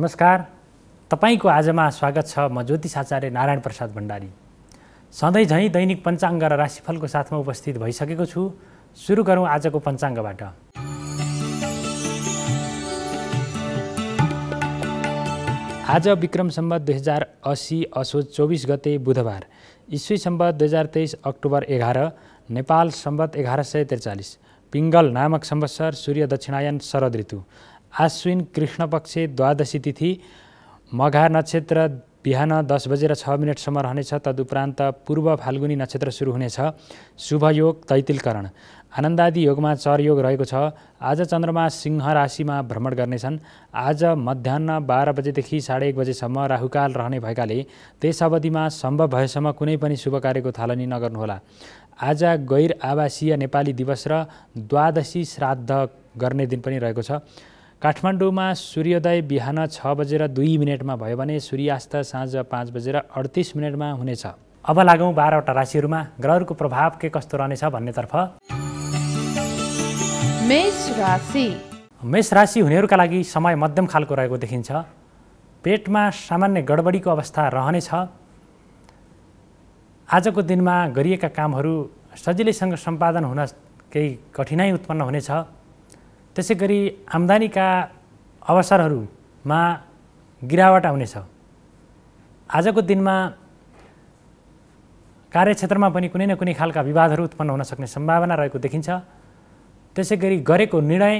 नमस्कार तपाईँको आजमा स्वागत छ म ज्योतिष आचार्य नारायण प्रसाद भण्डारी सधैँ झैँ दैनिक पञ्चाङ्ग र राशिफलको साथमा उपस्थित भइसकेको छु सुरु गरौँ आजको पञ्चाङ्गबाट आज विक्रम सम्बत दुई हजार असी असोज चौबिस गते बुधबार इस्वी सम्बत दुई हजार तेइस अक्टोबर एघार नेपाल सम्बत एघार सय त्रिचालिस पिङ्गल नामक संवत्सर सूर्य दक्षिणायन शरद ऋतु आश्विन कृष्णपक्ष द्वादशी तिथि मघा नक्षत्र बिहान दस बजेर छ मिनटसम्म रहनेछ तदुपरान्त पूर्व फाल्गुनी नक्षत्र सुरु हुनेछ शुभ योग तैतिलकरण आनन्दादि योगमा चरयोग रहेको छ आज चन्द्रमा सिंह राशिमा भ्रमण गर्नेछन् आज मध्याह बाह्र बजेदेखि साढे एक बजेसम्म राहुकाल रहने भएकाले त्यस अवधिमा सम्भव भएसम्म कुनै पनि शुभ कार्यको थालनी नगर्नुहोला आज गैर आवासीय नेपाली दिवस र द्वादशी श्राद्ध गर्ने दिन पनि रहेको छ काठमाडौँमा सूर्योदय बिहान छ बजेर दुई मिनटमा भयो भने सूर्यास्त साँझ पाँच बजेर अडतिस मिनटमा हुनेछ अब लागौँ बाह्रवटा राशिहरूमा ग्रहहरूको प्रभाव के कस्तो रहनेछ भन्नेतर्फ मेष राशि मेष राशि हुनेहरूका लागि समय मध्यम खालको रहेको देखिन्छ पेटमा सामान्य गडबडीको अवस्था रहनेछ आजको दिनमा गरिएका कामहरू सजिलैसँग सम्पादन हुन केही कठिनाइ उत्पन्न हुनेछ त्यसै गरी आम्दानीका अवसरहरूमा गिरावट आउनेछ आजको दिनमा कार्यक्षेत्रमा पनि कुनै न कुनै खालका विवादहरू उत्पन्न हुन सक्ने सम्भावना रहेको देखिन्छ त्यसै गरी गरेको निर्णय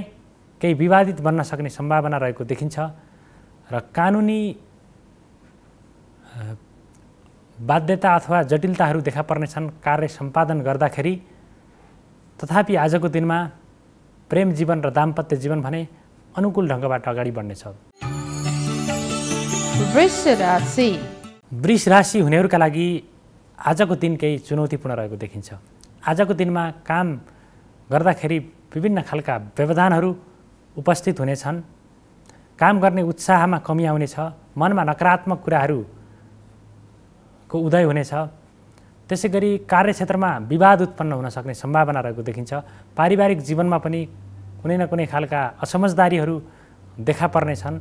केही विवादित बन्न सक्ने सम्भावना रहेको देखिन्छ र कानुनी बाध्यता अथवा जटिलताहरू देखा पर्नेछन् कार्य सम्पादन गर्दाखेरि तथापि आजको दिनमा प्रेम जीवन र दाम्पत्य जीवन भने अनुकूल ढङ्गबाट अगाडि बढ्नेछ वृष राशि हुनेहरूका लागि आजको दिन केही चुनौतीपूर्ण रहेको देखिन्छ आजको दिनमा काम गर्दाखेरि विभिन्न खालका व्यवधानहरू उपस्थित हुनेछन् काम गर्ने उत्साहमा कमी आउनेछ मनमा नकारात्मक कुराहरूको उदय हुनेछ त्यसै गरी कार्यक्षेत्रमा विवाद उत्पन्न हुन सक्ने सम्भावना रहेको देखिन्छ पारिवारिक जीवनमा पनि कुनै न कुनै खालका असमझदारीहरू देखा पर्ने छन्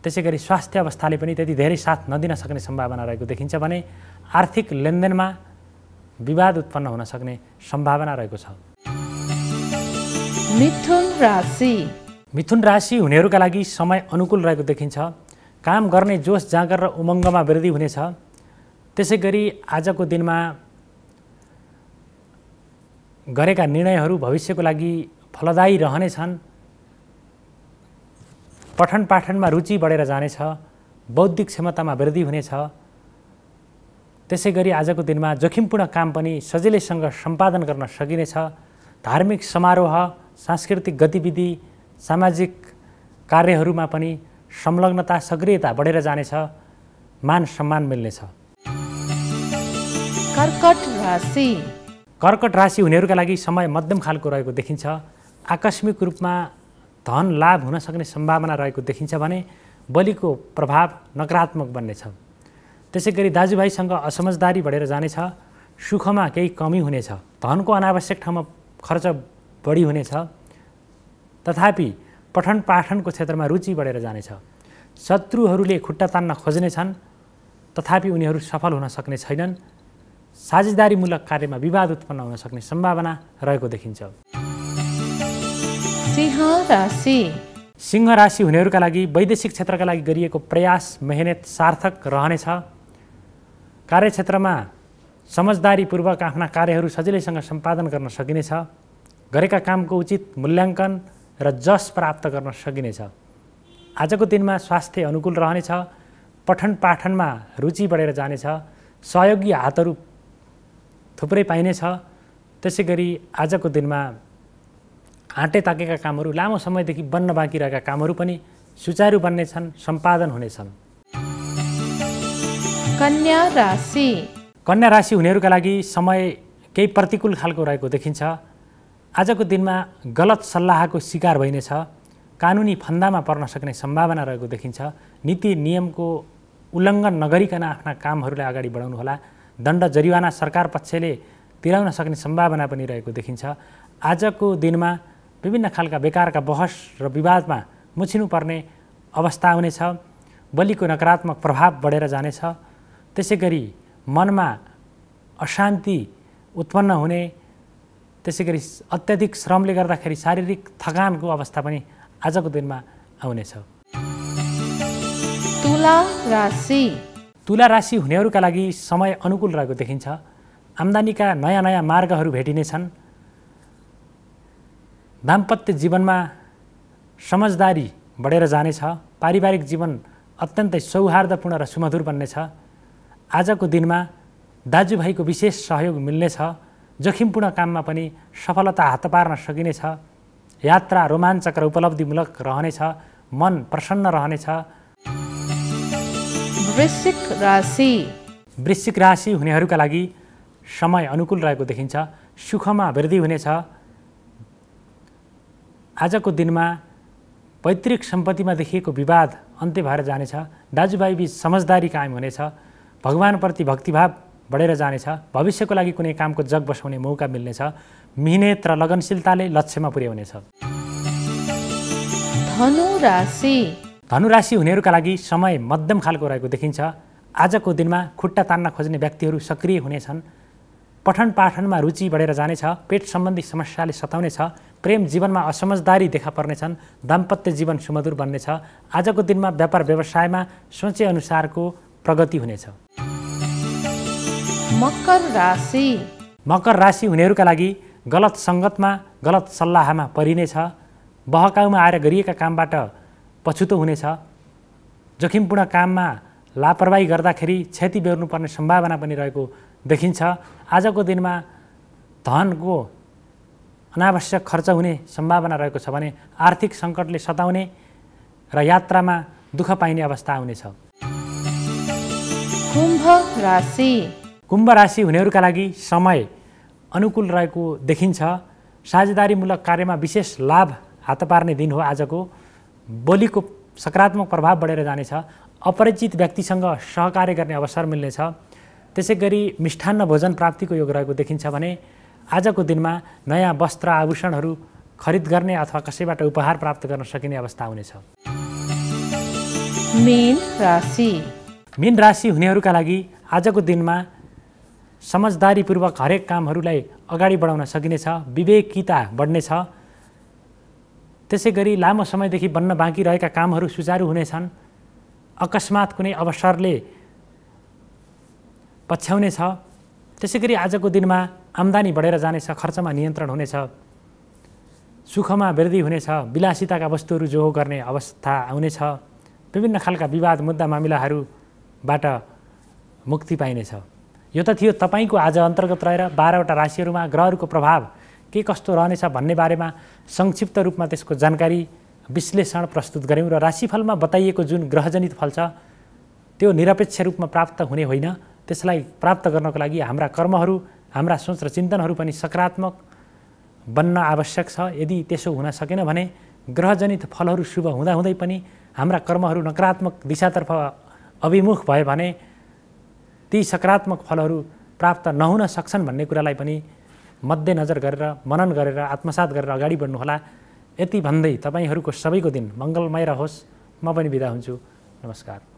त्यसै गरी स्वास्थ्य अवस्थाले पनि त्यति धेरै साथ नदिन सक्ने सम्भावना रहेको देखिन्छ भने आर्थिक लेनदेनमा विवाद उत्पन्न हुन सक्ने सम्भावना रहेको छ मिथुन राशि मिथुन राशि हुनेहरूका लागि समय अनुकूल रहेको देखिन्छ काम गर्ने जोस जाँगर र उमङ्गमा वृद्धि हुनेछ त्यसै गरी आजको दिनमा गरेका निर्णयहरू भविष्यको लागि फलदायी रहनेछन् पठन पाठनमा रुचि बढेर जानेछ बौद्धिक क्षमतामा वृद्धि हुनेछ त्यसै गरी आजको दिनमा जोखिमपूर्ण काम पनि सजिलैसँग सम्पादन गर्न सकिनेछ धार्मिक समारोह सांस्कृतिक गतिविधि सामाजिक कार्यहरूमा पनि संलग्नता सक्रियता बढेर जानेछ मान सम्मान मिल्नेछ कर्कट राशि कर्कट राशि हुनेहरूका लागि समय मध्यम खालको रहेको देखिन्छ आकस्मिक रूपमा धन लाभ हुन सक्ने सम्भावना रहेको देखिन्छ भने बलिको प्रभाव नकारात्मक बन्नेछ त्यसै गरी दाजुभाइसँग असमझदारी बढेर जानेछ सुखमा केही कमी हुनेछ धनको अनावश्यक ठाउँमा खर्च बढी हुनेछ तथापि पठन पाठनको क्षेत्रमा रुचि बढेर जानेछ शत्रुहरूले खुट्टा तान्न खोज्नेछन् तथापि उनीहरू सफल हुन सक्ने छैनन् साझेदारीमूलक कार्यमा विवाद उत्पन्न हुन सक्ने सम्भावना रहेको देखिन्छ सिंह राशि सिंह राशि हुनेहरूका लागि वैदेशिक क्षेत्रका लागि गरिएको प्रयास मेहनत सार्थक रहनेछ कार्यक्षेत्रमा समझदारीपूर्वक आफ्ना कार्यहरू सजिलैसँग सम्पादन गर्न सकिनेछ गरेका कामको उचित मूल्याङ्कन र जस प्राप्त गर्न सकिनेछ आजको दिनमा स्वास्थ्य अनुकूल रहनेछ पठन पाठनमा रुचि बढेर जानेछ सहयोगी हातहरू थुप्रै पाइनेछ त्यसै गरी आजको दिनमा आँटे ताकेका कामहरू लामो समयदेखि बन्न बाँकी रहेका कामहरू पनि सुचारू बन्नेछन् सम्पादन हुनेछन् कन्या राशि कन्या राशि हुनेहरूका लागि समय केही प्रतिकूल खालको रहेको देखिन्छ आजको दिनमा गलत सल्लाहको शिकार भइनेछ कानुनी फन्दामा पर्न सक्ने सम्भावना रहेको देखिन्छ नीति नियमको उल्लङ्घन नगरिकन आफ्ना कामहरूलाई अगाडि बढाउनुहोला दण्ड जरिवाना सरकार पक्षले तिराउन सक्ने सम्भावना पनि रहेको देखिन्छ आजको दिनमा विभिन्न खालका बेकारका बहस र विवादमा पर्ने अवस्था आउनेछ बलिको नकारात्मक प्रभाव बढेर जानेछ त्यसै गरी मनमा अशान्ति उत्पन्न हुने त्यसै गरी अत्याधिक श्रमले गर्दाखेरि शारीरिक थकानको अवस्था पनि आजको दिनमा आउनेछ तुला राशि तुला राशि हुनेहरूका लागि समय अनुकूल रहेको देखिन्छ आम्दानीका नयाँ नयाँ मार्गहरू भेटिनेछन् दाम्पत्य जीवनमा समझदारी बढेर जानेछ पारिवारिक जीवन अत्यन्तै सौहार्दपूर्ण र सुमधुर बन्नेछ आजको दिनमा दाजुभाइको विशेष सहयोग मिल्नेछ जोखिमपूर्ण काममा पनि सफलता हात पार्न सकिनेछ यात्रा रोमाञ्चक र उपलब्धिमूलक रहनेछ मन प्रसन्न रहनेछ वृश्चिक राशि वृश्चिक राशि हुनेहरूका लागि समय अनुकूल रहेको देखिन्छ सुखमा वृद्धि हुनेछ आजको दिनमा पैतृक सम्पत्तिमा देखिएको विवाद अन्त्य भएर जानेछ दाजुभाइबीच समझदारी कायम हुनेछ भगवान्प्रति भक्तिभाव बढेर जानेछ भविष्यको लागि कुनै कामको जग बसाउने मौका मिल्नेछ मिहिनेत र लगनशीलताले लक्ष्यमा पुर्याउनेछ धनु धनुराशि हुनेहरूका लागि समय मध्यम खालको रहेको देखिन्छ आजको दिनमा खुट्टा तान्न खोज्ने व्यक्तिहरू सक्रिय हुनेछन् पठन पाठनमा रुचि बढेर जानेछ पेट सम्बन्धी समस्याले सताउनेछ प्रेम जीवनमा असमझदारी देखा पर्नेछन् दाम्पत्य जीवन सुमधुर बन्नेछ आजको दिनमा व्यापार व्यवसायमा सोचेअनुसारको प्रगति हुनेछ मकर राशि मकर राशि हुनेहरूका लागि गलत सङ्गतमा गलत सल्लाहमा परिनेछ बहकाउमा आएर गरिएका कामबाट पछुतो हुनेछ जोखिमपूर्ण काममा लापरवाही गर्दाखेरि क्षति बेहोर्नुपर्ने सम्भावना पनि रहेको देखिन्छ आजको दिनमा धनको अनावश्यक खर्च हुने सम्भावना रहेको छ भने आर्थिक सङ्कटले सताउने र यात्रामा दुःख पाइने अवस्था आउनेछ कुम्भ राशि कुम्भ राशि हुनेहरूका लागि समय अनुकूल रहेको देखिन्छ साझेदारीमूलक कार्यमा विशेष लाभ हात पार्ने दिन हो आजको बोलीको सकारात्मक प्रभाव बढेर जानेछ अपरिचित व्यक्तिसँग सहकार्य गर्ने अवसर मिल्नेछ त्यसै गरी मिष्ठान्न भोजन प्राप्तिको योग रहेको देखिन्छ भने आजको दिनमा नयाँ वस्त्र आभूषणहरू खरिद गर्ने अथवा कसैबाट उपहार प्राप्त गर्न सकिने अवस्था हुनेछ मिन राशि मेन राशि हुनेहरूका लागि आजको दिनमा समझदारीपूर्वक हरेक कामहरूलाई अगाडि बढाउन सकिनेछ विवेकिता बढ्नेछ त्यसै गरी लामो समयदेखि बन्न बाँकी रहेका कामहरू सुचारू हुनेछन् अकस्मात कुनै अवसरले पछ्याउनेछ त्यसै गरी आजको दिनमा आम्दानी बढेर जानेछ खर्चमा नियन्त्रण हुनेछ सुखमा वृद्धि हुनेछ विलासिताका वस्तुहरू जोहो गर्ने अवस्था आउनेछ विभिन्न खालका विवाद मुद्दा मामिलाहरूबाट मुक्ति पाइनेछ यो त थियो तपाईँको आज अन्तर्गत रहेर बाह्रवटा राशिहरूमा ग्रहहरूको प्रभाव के कस्तो रहनेछ भन्ने बारेमा संक्षिप्त रूपमा त्यसको जानकारी विश्लेषण प्रस्तुत गऱ्यौँ र राशिफलमा बताइएको जुन ग्रहजनित फल छ त्यो निरपेक्ष रूपमा प्राप्त हुने होइन त्यसलाई प्राप्त गर्नको लागि हाम्रा कर्महरू हाम्रा सोच र चिन्तनहरू पनि सकारात्मक बन्न आवश्यक छ यदि त्यसो हुन सकेन भने ग्रहजनित फलहरू शुभ हुँदाहुँदै पनि हाम्रा कर्महरू नकारात्मक दिशातर्फ अभिमुख भयो भने ती सकारात्मक फलहरू प्राप्त नहुन सक्छन् भन्ने कुरालाई पनि मध्यनजर गरेर मनन गरेर आत्मसात गरेर अगाडि बढ्नुहोला यति भन्दै तपाईँहरूको सबैको दिन मङ्गलमय रहोस् म पनि बिदा हुन्छु नमस्कार